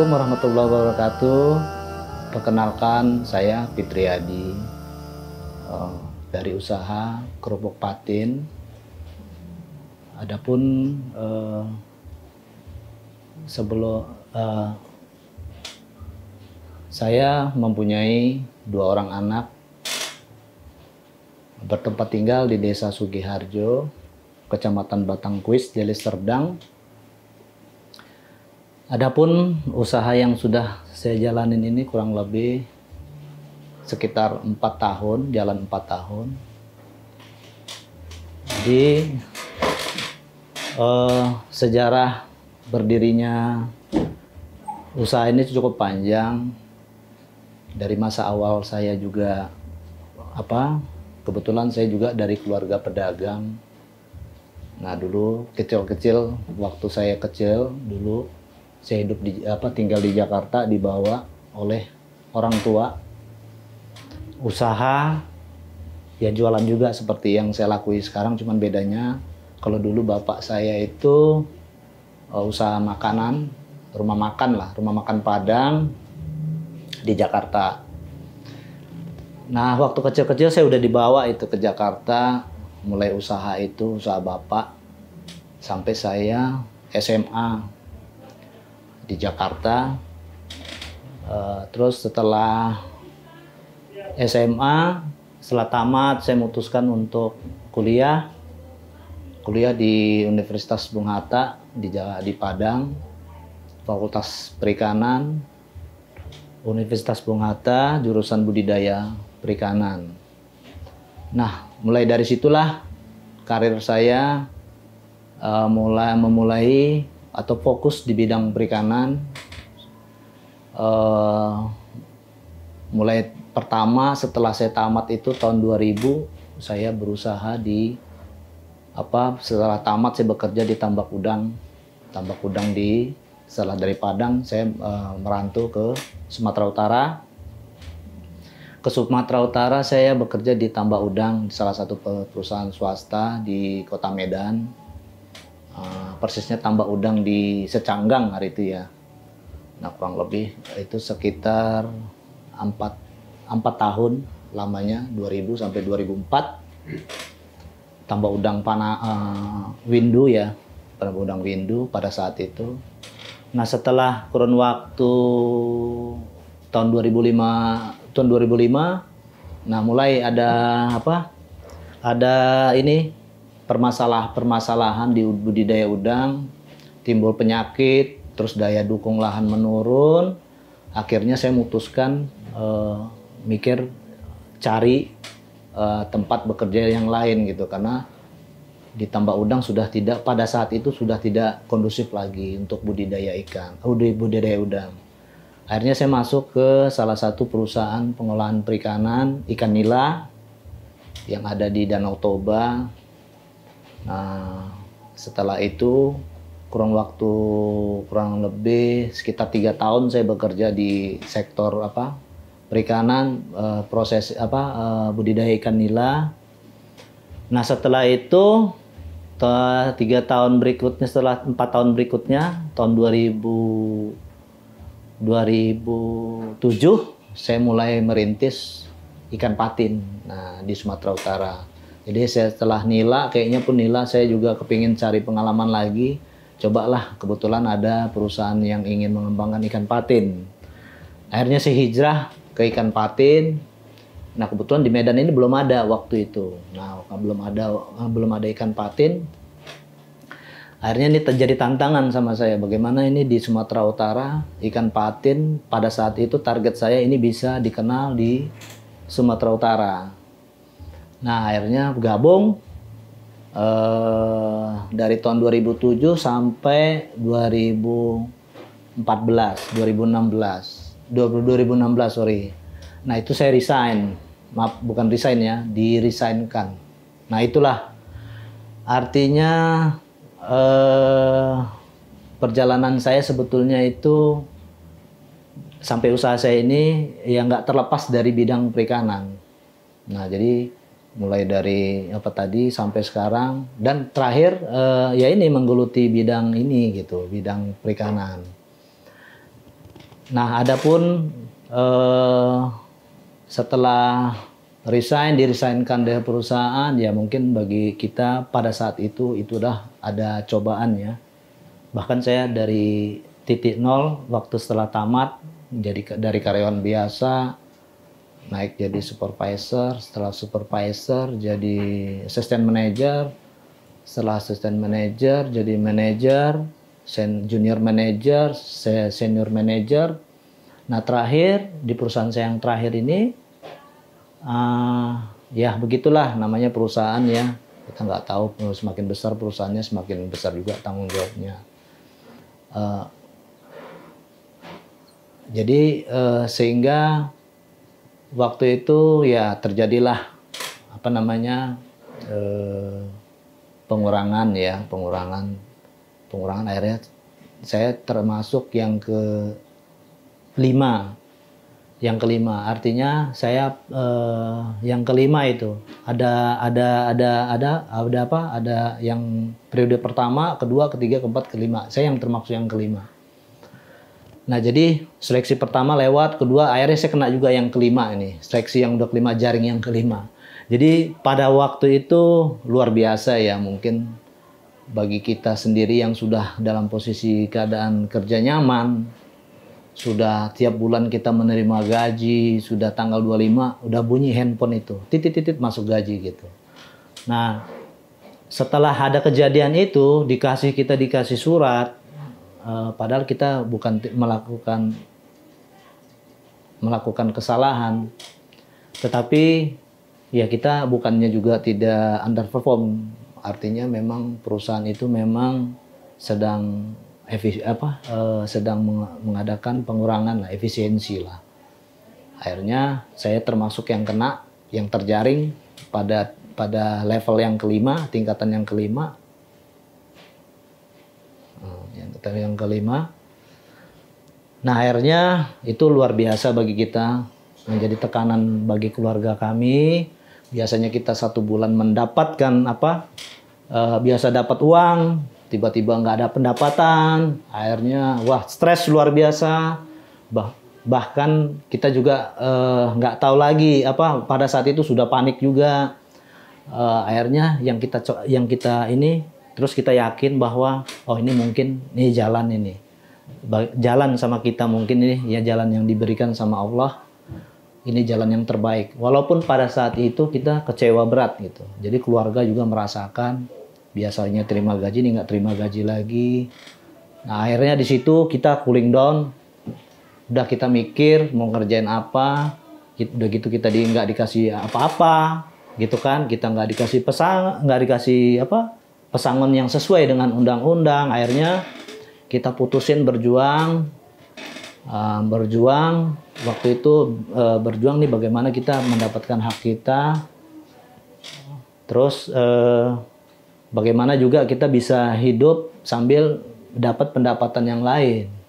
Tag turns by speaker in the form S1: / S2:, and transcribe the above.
S1: Assalamualaikum warahmatullahi wabarakatuh. Perkenalkan saya Fitriadi uh, oh, dari usaha kerupuk patin. Adapun uh, sebelum uh, saya mempunyai dua orang anak bertempat tinggal di Desa Sugiharjo, Kecamatan Batangkuis, Deli Serdang, Adapun usaha yang sudah saya jalanin ini kurang lebih sekitar empat tahun, jalan empat tahun. Jadi eh, sejarah berdirinya usaha ini cukup panjang. Dari masa awal saya juga apa? Kebetulan saya juga dari keluarga pedagang. Nah dulu kecil-kecil waktu saya kecil dulu saya hidup di apa tinggal di Jakarta dibawa oleh orang tua usaha ya jualan juga seperti yang saya lakui sekarang cuman bedanya kalau dulu bapak saya itu uh, usaha makanan rumah makan lah rumah makan Padang di Jakarta nah waktu kecil-kecil saya udah dibawa itu ke Jakarta mulai usaha itu usaha bapak sampai saya SMA di Jakarta. Eh, terus setelah SMA, setelah tamat saya memutuskan untuk kuliah. Kuliah di Universitas Bung Hatta di di Padang, Fakultas Perikanan, Universitas Bung Hatta, jurusan Budidaya Perikanan. Nah, mulai dari situlah karir saya uh, mulai memulai atau fokus di bidang perikanan. Uh, mulai pertama setelah saya tamat itu tahun 2000 saya berusaha di apa setelah tamat saya bekerja di tambak udang tambak udang di setelah dari Padang saya uh, merantau ke Sumatera Utara ke Sumatera Utara saya bekerja di tambak udang salah satu perusahaan swasta di kota Medan persisnya tambak udang di secanggang hari itu ya. Nah kurang lebih itu sekitar 4, 4 tahun lamanya 2000 sampai 2004 tambak udang panah eh, uh, windu ya tambak udang windu pada saat itu nah setelah kurun waktu tahun 2005 tahun 2005 nah mulai ada apa ada ini permasalah-permasalahan di budidaya udang, timbul penyakit, terus daya dukung lahan menurun. Akhirnya saya memutuskan uh, mikir cari uh, tempat bekerja yang lain gitu karena di tambak udang sudah tidak pada saat itu sudah tidak kondusif lagi untuk budidaya ikan, eh, budidaya udang. Akhirnya saya masuk ke salah satu perusahaan pengolahan perikanan ikan nila yang ada di Danau Toba Nah, setelah itu kurang waktu kurang lebih sekitar tiga tahun saya bekerja di sektor apa perikanan uh, proses apa uh, budidaya ikan nila. Nah setelah itu tiga tahun berikutnya setelah empat tahun berikutnya tahun 2000 2007 saya mulai merintis ikan patin nah, di Sumatera Utara. Jadi saya setelah Nila, kayaknya pun Nila saya juga kepingin cari pengalaman lagi. Cobalah kebetulan ada perusahaan yang ingin mengembangkan ikan patin. Akhirnya saya hijrah ke ikan patin. Nah kebetulan di Medan ini belum ada waktu itu. Nah belum ada belum ada ikan patin. Akhirnya ini terjadi tantangan sama saya. Bagaimana ini di Sumatera Utara ikan patin pada saat itu target saya ini bisa dikenal di Sumatera Utara Nah akhirnya gabung eh, dari tahun 2007 sampai 2014, 2016, 2016 sorry. Nah itu saya resign, maaf bukan resign ya, diresignkan. Nah itulah artinya eh, perjalanan saya sebetulnya itu sampai usaha saya ini yang nggak terlepas dari bidang perikanan. Nah jadi mulai dari apa tadi sampai sekarang dan terakhir uh, ya ini menggeluti bidang ini gitu bidang perikanan. Nah, adapun uh, setelah resign diresainkan dari perusahaan ya mungkin bagi kita pada saat itu itu udah ada cobaan ya. Bahkan saya dari titik nol waktu setelah tamat jadi dari karyawan biasa naik jadi supervisor, setelah supervisor jadi assistant manager, setelah assistant manager jadi manager, junior manager, senior manager. Nah terakhir di perusahaan saya yang terakhir ini, uh, ya begitulah namanya perusahaan ya kita nggak tahu semakin besar perusahaannya semakin besar juga tanggung jawabnya. Uh, jadi uh, sehingga waktu itu ya terjadilah apa namanya eh, pengurangan ya pengurangan pengurangan akhirnya saya termasuk yang ke lima yang kelima artinya saya eh, yang kelima itu ada ada ada ada ada apa ada yang periode pertama kedua ketiga keempat kelima saya yang termasuk yang kelima Nah jadi seleksi pertama lewat, kedua akhirnya saya kena juga yang kelima ini. Seleksi yang udah kelima, jaring yang kelima. Jadi pada waktu itu luar biasa ya mungkin bagi kita sendiri yang sudah dalam posisi keadaan kerja nyaman, sudah tiap bulan kita menerima gaji, sudah tanggal 25, udah bunyi handphone itu, titit-titit masuk gaji gitu. Nah setelah ada kejadian itu, dikasih kita dikasih surat, Eh, padahal kita bukan melakukan melakukan kesalahan tetapi ya kita bukannya juga tidak underperform artinya memang perusahaan itu memang sedang efis apa uh, sedang mengadakan pengurangan lah efisiensi lah akhirnya saya termasuk yang kena yang terjaring pada pada level yang kelima tingkatan yang kelima atau yang kelima. Nah akhirnya itu luar biasa bagi kita menjadi tekanan bagi keluarga kami. Biasanya kita satu bulan mendapatkan apa eh, biasa dapat uang, tiba-tiba nggak ada pendapatan, akhirnya wah stres luar biasa. Bah, bahkan kita juga eh, nggak tahu lagi apa pada saat itu sudah panik juga. uh, akhirnya yang kita yang kita ini Terus kita yakin bahwa oh ini mungkin ini jalan ini. Jalan sama kita mungkin ini ya jalan yang diberikan sama Allah. Ini jalan yang terbaik. Walaupun pada saat itu kita kecewa berat gitu. Jadi keluarga juga merasakan biasanya terima gaji ini nggak terima gaji lagi. Nah akhirnya di situ kita cooling down. Udah kita mikir mau ngerjain apa. Udah gitu kita di, nggak dikasih apa-apa gitu kan kita nggak dikasih pesan nggak dikasih apa pesangon yang sesuai dengan undang-undang akhirnya kita putusin berjuang uh, berjuang waktu itu uh, berjuang nih bagaimana kita mendapatkan hak kita terus uh, bagaimana juga kita bisa hidup sambil dapat pendapatan yang lain